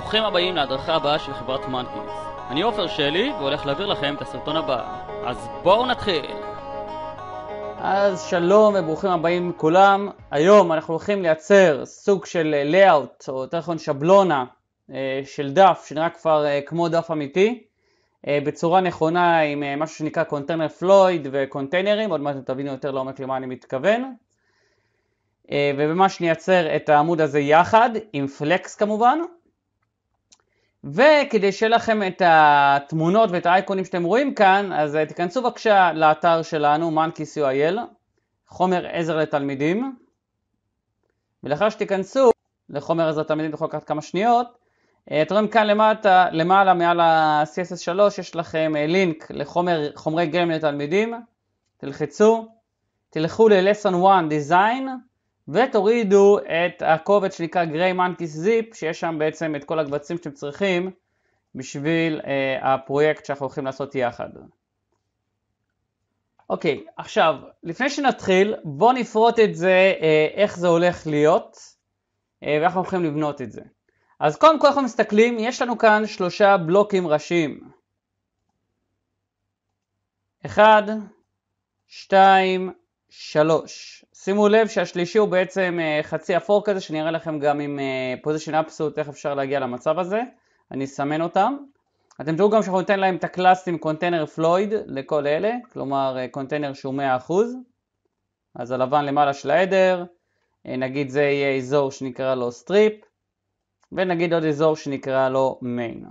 ברוכים הבאים להדרכה הבאה של חברת מנקינס. אני עופר שלי, והולך להעביר לכם את הסרטון הבא. אז בואו נתחיל! אז שלום וברוכים הבאים כולם. היום אנחנו הולכים לייצר סוג של לייאאוט, אה, או יותר נכון שבלונה, אה, של דף שנראה כבר אה, כמו דף אמיתי, בצורה נכונה עם משהו שנקרא קונטיינר פלויד וקונטיינרים, עוד מעט תבינו יותר לעומק למה אני מתכוון. ובמה שנייצר את העמוד הזה יחד, עם פלקס כמובן, וכדי שיהיה לכם את התמונות ואת האייקונים שאתם רואים כאן, אז אה, תיכנסו בבקשה לאתר שלנו, monkey.co.il, חומר עזר לתלמידים, ולאחר שתיכנסו לחומר עזר לתלמידים, תוכל לקחת כמה שניות, אה, אתם רואים כאן למטה, למעלה מעל ה-CSS3, יש לכם אה, לינק לחומרי גלם לתלמידים, תלחצו, תלכו ל-Lesson 1 Design, ותורידו את הקובץ שנקרא Gray Monkeys Zip, שיש שם בעצם את כל הקבצים שאתם צריכים בשביל אה, הפרויקט שאנחנו הולכים לעשות יחד. אוקיי, עכשיו, לפני שנתחיל, בואו נפרוט את זה, אה, איך זה הולך להיות, אה, ואיך הולכים לבנות את זה. אז קודם כל אנחנו מסתכלים, יש לנו כאן שלושה בלוקים ראשיים. אחד, שתיים, שלוש. שימו לב שהשלישי הוא בעצם אה, חצי אפור כזה, שאני אראה לכם גם עם פוזיישן אה, אבסוט איך אפשר להגיע למצב הזה. אני אסמן אותם. אתם תראו גם שאנחנו ניתן להם את הקלאסים קונטיינר פלויד לכל אלה, כלומר אה, קונטיינר שהוא 100%. אז הלבן למעלה של העדר, נגיד זה יהיה אזור שנקרא לו סטריפ, ונגיד עוד אזור שנקרא לו מיין.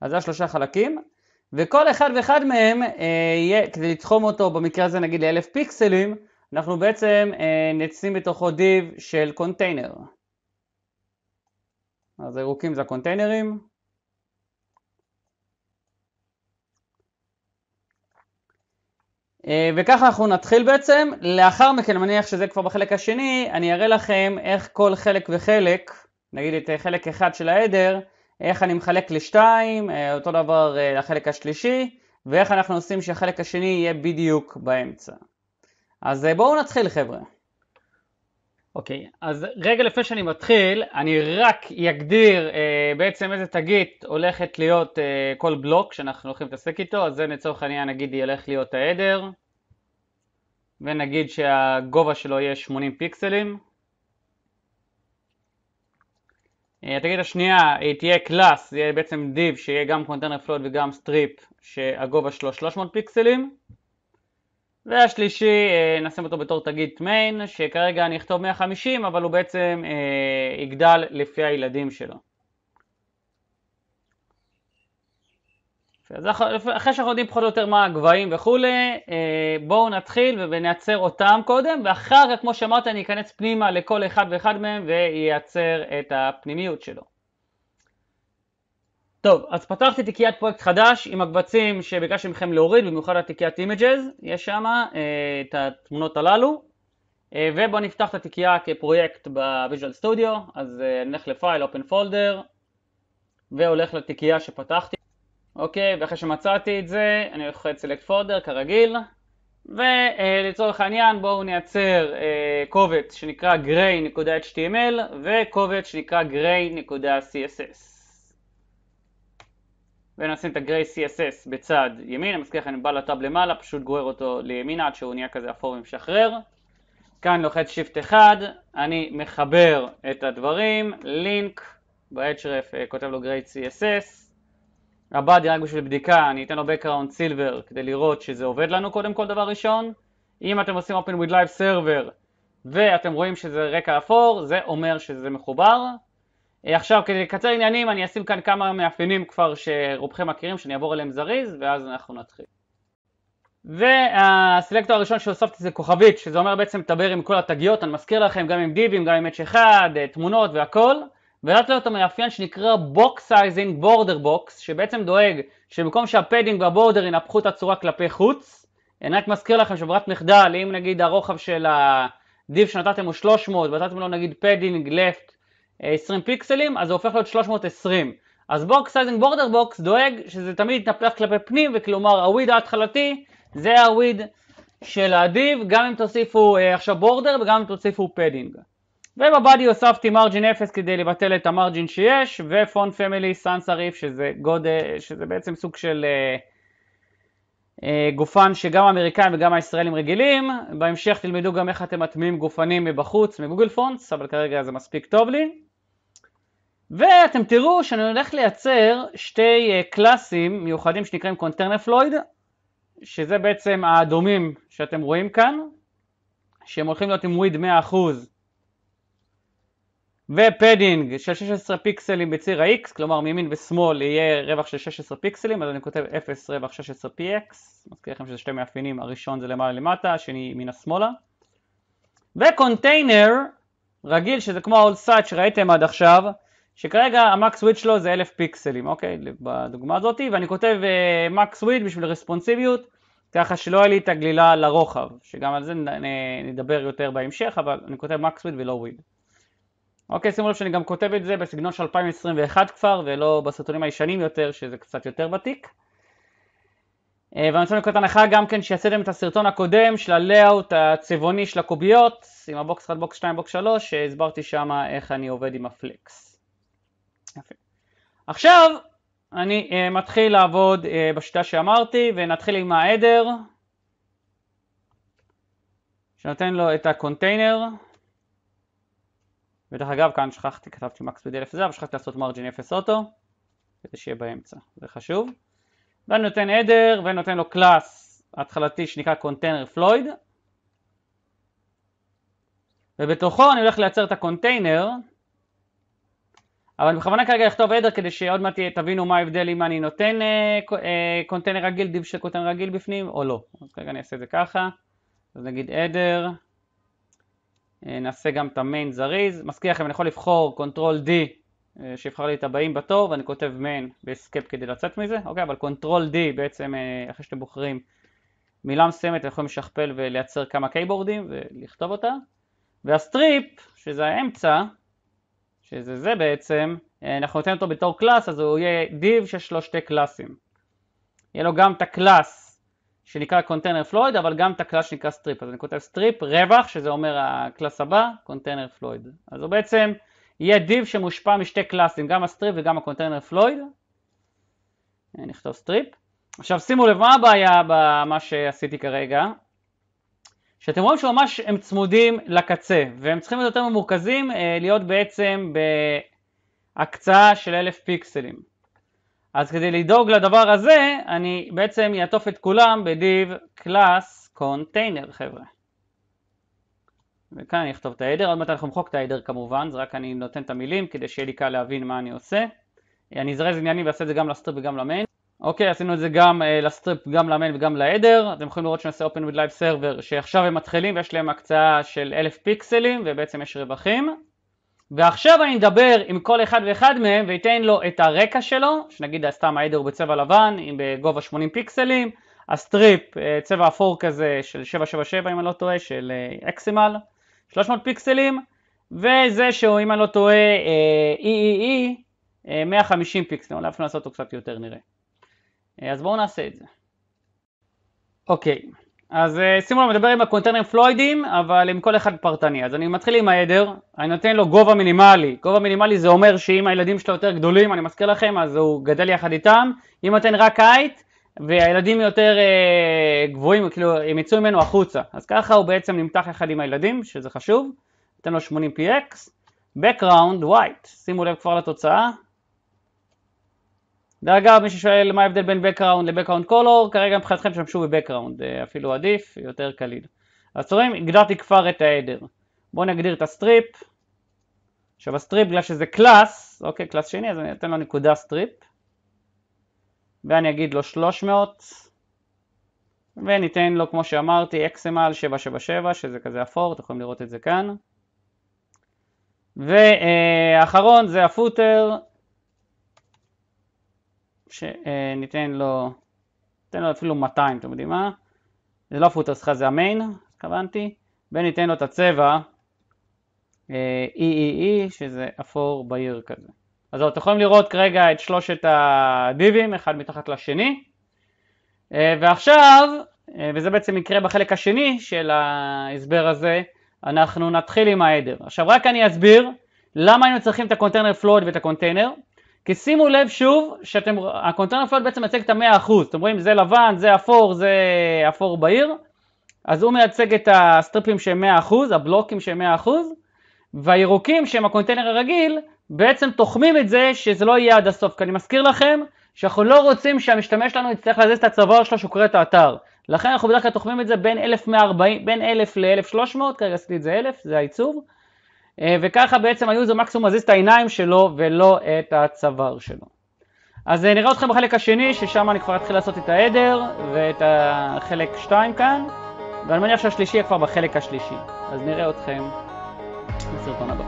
אז זה השלושה חלקים. וכל אחד ואחד מהם, אה, כדי לתחום אותו, במקרה הזה נגיד לאלף פיקסלים, אנחנו בעצם אה, נשים בתוכו דיב של קונטיינר. אז הירוקים זה הקונטיינרים. אה, וככה אנחנו נתחיל בעצם, לאחר מכן, אני מניח שזה כבר בחלק השני, אני אראה לכם איך כל חלק וחלק, נגיד את חלק אחד של העדר, איך אני מחלק לשתיים, אה, אותו דבר אה, לחלק השלישי, ואיך אנחנו עושים שהחלק השני יהיה בדיוק באמצע. אז אה, בואו נתחיל חבר'ה. אוקיי, okay, אז רגע לפני שאני מתחיל, אני רק אגדיר אה, בעצם איזה תגית הולכת להיות אה, כל בלוק שאנחנו הולכים להתעסק איתו, אז זה לצורך העניין נגיד ילך להיות העדר, ונגיד שהגובה שלו יהיה 80 פיקסלים. התגלית אה, השנייה היא תהיה קלאס, זה יהיה בעצם דיב שיהיה גם קונטיינר פלוט וגם סטריפ שהגובה שלו 300 פיקסלים והשלישי אה, נשים אותו בתור תגלית מיין שכרגע אני אכתוב 150 אבל הוא בעצם אה, יגדל לפי הילדים שלו אז אחרי שאנחנו יודעים פחות או יותר מה הגבהים וכולי, אה, בואו נתחיל ונייצר אותם קודם, ואחר כך, כמו שאמרת, אני אכנס פנימה לכל אחד ואחד מהם וייצר את הפנימיות שלו. טוב, אז פתחתי תיקיית פרויקט חדש עם הקבצים שביקשתי מכם להוריד, במיוחד התיקיית אימג'ז, יש שם אה, את התמונות הללו, אה, ובואו נפתח את התיקייה כפרויקט בוויז'ואל סטודיו, אז נלך לפייל, אופן פולדר, והולך לתיקייה שפתחתי. אוקיי? ואחרי שמצאתי את זה, אני לוחץ select folder כרגיל, ולצורך העניין בואו נייצר אה, קובץ שנקרא gray.html וקובץ שנקרא gray.css. ונשים את ה-gray CSS בצד ימין, אני מזכיר לכם, אני בא לטאב למעלה, פשוט גורר אותו לימינה עד שהוא נהיה כזה אפור ומשחרר. כאן לוחץ שיפט 1, אני מחבר את הדברים, לינק, ב-href אה, כותב לו gray CSS, עבדיה רק בשביל בדיקה, אני אתן לו background silver כדי לראות שזה עובד לנו קודם כל דבר ראשון. אם אתם עושים open with live server ואתם רואים שזה רקע אפור, זה אומר שזה מחובר. אה, עכשיו כדי לקצר עניינים אני אשים כאן כמה מאפיינים כבר שרובכם מכירים שאני אעבור אליהם זריז ואז אנחנו נתחיל. והסלקטור הראשון שהוספתי זה כוכבית שזה אומר בעצם לדבר עם כל התגיות אני מזכיר לכם גם עם דיבים גם עם h1 אה, תמונות והכל ולאט לאט המאפיין שנקרא Box Sizing Border Box, שבעצם דואג שבמקום שהפדינג והבורדר ינפחו את הצורה כלפי חוץ, אני רק מזכיר לכם שברירת מחדל, אם נגיד הרוחב של הדיב שנתתם הוא 300 ונתתם לו נגיד פדינג לפט 20 אה, פיקסלים, אז זה הופך להיות 320. אז Box Sizing Border Box דואג שזה תמיד יתנפח כלפי פנים, וכלומר הוויד ההתחלתי זה הוויד של הדיב, גם אם תוסיפו אה, עכשיו בורדר וגם אם תוסיפו פדינג. ובבאדי הוספתי מרג'ין 0 כדי לבטל את המרג'ין שיש, ופון פמילי סאנס אריף שזה גודל, שזה בעצם סוג של אה, אה, גופן שגם האמריקאים וגם הישראלים רגילים. בהמשך תלמדו גם איך אתם מטמיעים גופנים מבחוץ, מגוגל פונטס, אבל כרגע זה מספיק טוב לי. ואתם תראו שאני הולך לייצר שתי אה, קלאסים מיוחדים שנקראים קונטרנפלויד, שזה בעצם האדומים שאתם רואים כאן, שהם הולכים להיות עם וויד 100%. ופדינג של 16 פיקסלים בציר ה-X, כלומר מימין ושמאל יהיה רווח של 16 פיקסלים, אז אני כותב 0 רווח 16 px, מזכיר לכם שזה שתי מאפיינים, הראשון זה למעלה למטה, השני מן השמאלה. וקונטיינר רגיל, שזה כמו ה-all site שראיתם עד עכשיו, שכרגע המקס וויד שלו זה 1,000 פיקסלים, אוקיי? בדוגמה הזאת, ואני כותב אה, מקס uh, וויד בשביל רספונסיביות, ככה שלא יהיה לי את הגלילה לרוחב, שגם על זה נדבר יותר בהמשך, אבל אני כותב מקס וויד ולא וויד. אוקיי, שימו לב שאני גם כותב את זה בסגנון של 2021 כבר, ולא בסרטונים הישנים יותר, שזה קצת יותר ותיק. אה, ואני רוצה לנקודת הנחה גם כן שיצאתם את הסרטון הקודם של הלאאוט הצבעוני של הקוביות, עם הבוקס 1, בוקס 2, בוקס 3, שהסברתי שם איך אני עובד עם הפלקס. יפה. עכשיו אני uh, מתחיל לעבוד uh, בשיטה שאמרתי, ונתחיל עם העדר, שנותן לו את הקונטיינר. ודרך אגב, כאן שכחתי, כתבתי מקס בדלף זה, אבל שכחתי לעשות מרג'ין 0 אוטו, כדי שיהיה באמצע, זה חשוב. ואני נותן עדר ונותן לו קלאס התחלתי שנקרא קונטיינר פלויד, ובתוכו אני הולך לייצר את הקונטיינר, אבל אני בכוונה כרגע אכתוב עדר כדי שעוד מעט תבינו מה ההבדל אם אני נותן אה, אה, קונטיינר רגיל, דיב של קונטיינר רגיל בפנים או לא. אז כרגע אני אעשה את זה ככה, אז נגיד עדר. אה, נעשה גם את המיין זריז. מזכיר לכם, אני יכול לבחור קונטרול D, אה, שיבחר לי את הבאים בתור, ואני כותב מיין באסקייפ כדי לצאת מזה, אוקיי? אבל קונטרול D בעצם, אה, אחרי שאתם בוחרים מילה מסוימת, אתם יכולים לשכפל ולייצר כמה קייבורדים ולכתוב אותה. והסטריפ, שזה האמצע, שזה זה בעצם, אנחנו נותנים אותו בתור קלאס, אז הוא יהיה div של שלושתי קלאסים. יהיה לו גם את הקלאס שנקרא קונטיינר פלויד, אבל גם את הקלאס שנקרא סטריפ. אז אני כותב סטריפ רווח, שזה אומר הקלאס הבא, קונטיינר פלויד. אז הוא בעצם יהיה דיב שמושפע משתי קלאסים, גם הסטריפ וגם הקונטיינר פלויד. אה, נכתוב סטריפ. עכשיו שימו לב מה הבעיה במה שעשיתי כרגע, שאתם רואים שממש הם צמודים לקצה, והם צריכים להיות יותר ממורכזים, אה, להיות בעצם בהקצאה של אלף פיקסלים. אז כדי לדאוג לדבר הזה, אני בעצם אעטוף את כולם בדיב קלאס קונטיינר, חבר'ה. וכאן אני אכתוב את ההדר, עוד מעט אנחנו נמחוק את ההדר כמובן, זה רק אני נותן את המילים כדי שיהיה לי קל להבין מה אני עושה. אני אזרז עניינים ואעשה את זה גם לסטריפ וגם למיין. אוקיי, עשינו את זה גם uh, לסטריפ, גם למיין וגם להדר. אתם יכולים לראות שנעשה open with live server, שעכשיו הם מתחילים ויש להם הקצאה של אלף פיקסלים ובעצם יש רווחים. ועכשיו אני אדבר עם כל אחד ואחד מהם ואתן לו את הרקע שלו, שנגיד סתם העדר הוא בצבע לבן, עם בגובה 80 פיקסלים, הסטריפ, אה, צבע אפור כזה של 777 אם אני לא טועה, של אה, אקסימל, 300 פיקסלים, וזה שהוא אם אני לא טועה EEE אה, 150 e e, פיקסלים, אולי אפשר לעשות אותו קצת יותר נראה. אז בואו נעשה את זה. אוקיי. Okay. אז אה, שימו לב, מדבר עם הקונטרנרים פלואידים, אבל עם כל אחד פרטני. אז אני מתחיל עם העדר, אני נותן לו גובה מינימלי. גובה מינימלי זה אומר שאם הילדים שלו יותר גדולים, אני מזכיר לכם, אז הוא גדל יחד איתם. אם נותן רק קייט, והילדים יותר אה, גבוהים, כאילו, הם יצאו ממנו החוצה. אז ככה הוא בעצם נמתח יחד עם הילדים, שזה חשוב. נותן לו 80 px. background white, שימו לב כבר לתוצאה, ואגב, מי ששואל מה ההבדל בין background ל-background color, כרגע מבחינתכם תשמשו ב-background, אה, אפילו עדיף, יותר קליל. אז אתם רואים, הגדרתי כבר את העדר. בואו נגדיר את הסטריפ. עכשיו הסטריפ, בגלל שזה קלאס, אוקיי, קלאס שני, אז אני אתן לו נקודה סטריפ. ואני אגיד לו 300. וניתן לו, כמו שאמרתי, XML 777, שזה כזה אפור, אתם יכולים לראות את זה כאן. ואחרון אה, זה הפוטר, שניתן לו, ניתן לו אפילו 200, אתם יודעים מה? זה לא הפוטר, שלך, זה המיין, התכוונתי, וניתן לו את הצבע EEE, אה, e e, שזה אפור בהיר כזה. אז אתם יכולים לראות כרגע את שלושת הדיבים, אחד מתחת לשני, אה, ועכשיו, אה, וזה בעצם יקרה בחלק השני של ההסבר הזה, אנחנו נתחיל עם העדר. עכשיו רק אני אסביר למה היינו צריכים את הקונטיינר פלואוד ואת הקונטיינר. כי שימו לב שוב, שאתם, הקונטרנר פלוט בעצם מייצג את המאה אחוז, אתם רואים זה לבן, זה אפור, זה אפור בהיר, אז הוא מייצג את הסטריפים שהם מאה אחוז, הבלוקים שהם מאה אחוז, והירוקים שהם הקונטיינר הרגיל, בעצם תוחמים את זה שזה לא יהיה עד הסוף, כי אני מזכיר לכם שאנחנו לא רוצים שהמשתמש שלנו יצטרך להזיז את הצוואר שלו שהוא קורא את האתר. לכן אנחנו בדרך כלל תוחמים את זה בין 1,140, בין 1,000 ל-1,300, כרגע עשיתי את זה 1,000, זה העיצוב, אה, וככה בעצם היוזר מקסימום מזיז את העיניים שלו ולא את הצוואר שלו. אז אה, נראה אתכם בחלק השני, ששם אני כבר אתחיל לעשות את העדר ואת החלק 2 כאן, ואני מניח שהשלישי יהיה כבר בחלק השלישי. אז נראה אתכם בסרטון הבא.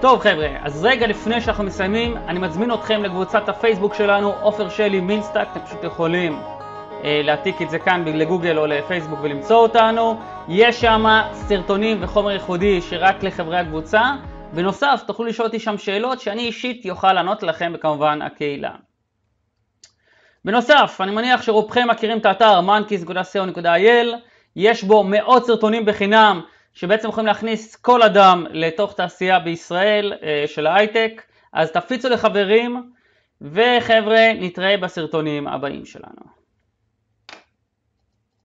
טוב חבר'ה, אז רגע לפני שאנחנו מסיימים, אני מזמין אתכם לקבוצת הפייסבוק שלנו, עופר שלי מינסטאק, אתם פשוט יכולים אה, להעתיק את זה כאן לגוגל או לפייסבוק ולמצוא אותנו. יש שם סרטונים וחומר ייחודי שרק לחברי הקבוצה. בנוסף, תוכלו לשאול אותי שם שאלות שאני אישית יוכל לענות לכם וכמובן הקהילה. בנוסף, אני מניח שרובכם מכירים את האתר monkeys.co.il, יש בו מאות סרטונים בחינם שבעצם יכולים להכניס כל אדם לתוך תעשייה בישראל אה, של ההייטק, אז תפיצו לחברים וחבר'ה נתראה בסרטונים הבאים שלנו.